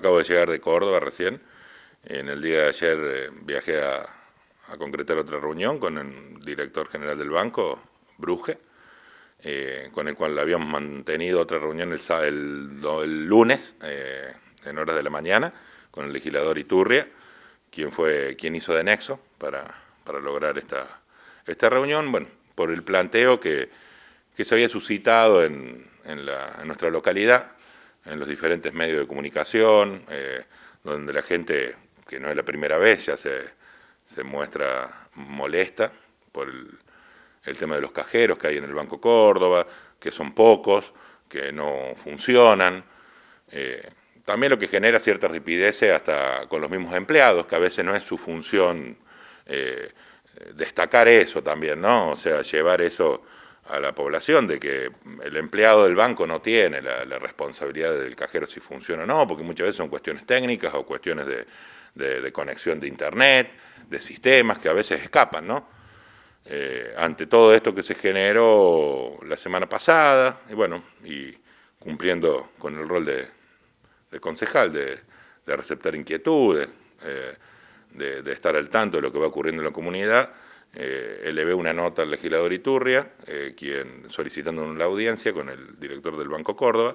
acabo de llegar de Córdoba recién. En el día de ayer eh, viajé a, concretar otra reunión con el director general del banco, Bruje, eh, con el cual habíamos mantenido otra reunión el, lunes, eh, en horas de la mañana, con el legislador Iturria, quien, fue, quien hizo de nexo para, lograr esta, reunión, bueno, por el planteo que, se había suscitado en nuestra localidad en los diferentes medios de comunicación, eh, donde la gente, que no es la primera vez, ya se, se muestra molesta por el, tema de los cajeros que hay en el Banco Córdoba, que son pocos, que no funcionan. Eh, también lo que genera cierta ripidez hasta con los mismos empleados, que a veces no es su función eh, destacar eso también, ¿no? O sea, llevar eso a la población de que el empleado del banco no tiene la, responsabilidad del cajero si funciona o no, porque muchas veces son cuestiones técnicas o cuestiones de, conexión de Internet, de sistemas que a veces escapan, ¿no? Eh, ante todo esto que se generó la semana pasada, y bueno, y cumpliendo con el rol de, concejal, de, receptar inquietudes, eh, de estar al tanto de lo que va ocurriendo en la comunidad, eh, elevé una nota al legislador Iturria, eh, quien solicitando la audiencia con el director del Banco Córdoba,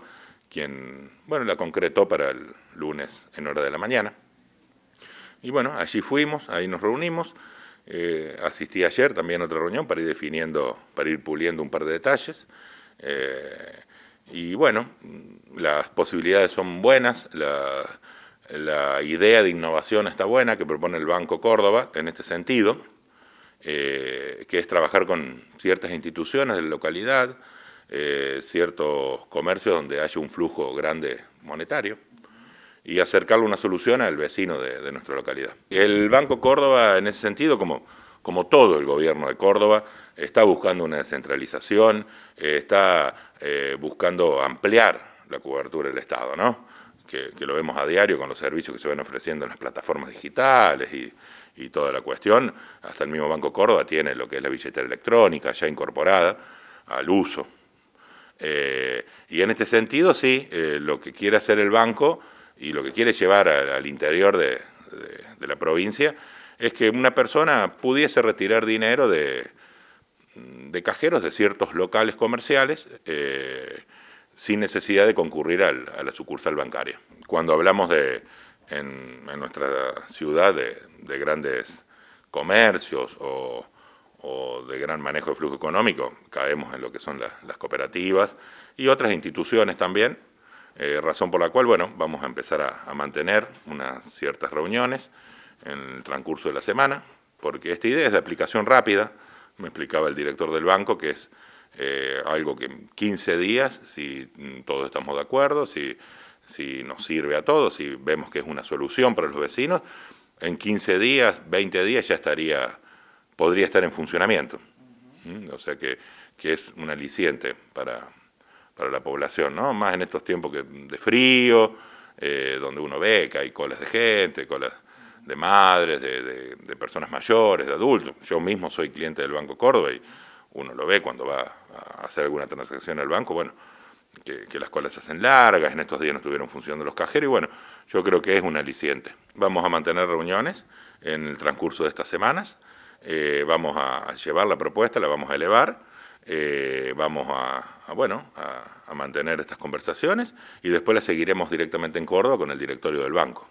quien bueno, la concretó para el lunes en hora de la mañana. Y bueno, allí fuimos, ahí nos reunimos. Eh, asistí ayer también a otra reunión para ir definiendo, para ir puliendo un par de detalles. Eh, y bueno, las posibilidades son buenas, la, la idea de innovación está buena que propone el Banco Córdoba en este sentido. Eh, que es trabajar con ciertas instituciones de la localidad, eh, ciertos comercios donde haya un flujo grande monetario y acercarle una solución al vecino de, nuestra localidad. El Banco Córdoba, en ese sentido, como, todo el gobierno de Córdoba, está buscando una descentralización, eh, está buscando ampliar la cobertura del Estado, ¿no? que, lo vemos a diario con los servicios que se van ofreciendo en las plataformas digitales y, toda la cuestión. Hasta el mismo Banco Córdoba tiene lo que es la billetera electrónica ya incorporada al uso. Eh, y en este sentido, sí, eh, lo que quiere hacer el banco y lo que quiere llevar al interior de, la provincia es que una persona pudiese retirar dinero de, cajeros de ciertos locales comerciales. Eh, sin necesidad de concurrir a la sucursal bancaria. Cuando hablamos de, en, nuestra ciudad de, grandes comercios o, de gran manejo de flujo económico, caemos en lo que son las cooperativas y otras instituciones también, eh, razón por la cual, bueno, vamos a empezar a, a mantener unas ciertas reuniones en el transcurso de la semana, porque esta idea es de aplicación rápida, me explicaba el director del banco, que es eh, algo que en 15 días, si mm, todos estamos de acuerdo, si, si nos sirve a todos, si vemos que es una solución para los vecinos, en 15 días, 20 días ya estaría, podría estar en funcionamiento. Mm, o sea que, es un aliciente para, para la población, ¿no? Más en estos tiempos que, de frío, eh, donde uno ve que hay colas de gente, colas de madres, de, personas mayores, de adultos. Yo mismo soy cliente del Banco Córdoba y uno lo ve cuando va hacer alguna transacción al banco, bueno, que, las colas se hacen largas, en estos días no estuvieron funcionando los cajeros, y bueno, yo creo que es un aliciente. Vamos a mantener reuniones en el transcurso de estas semanas, eh, vamos a llevar la propuesta, la vamos a elevar, eh, vamos a, bueno, a, mantener estas conversaciones y después las seguiremos directamente en Córdoba con el directorio del banco.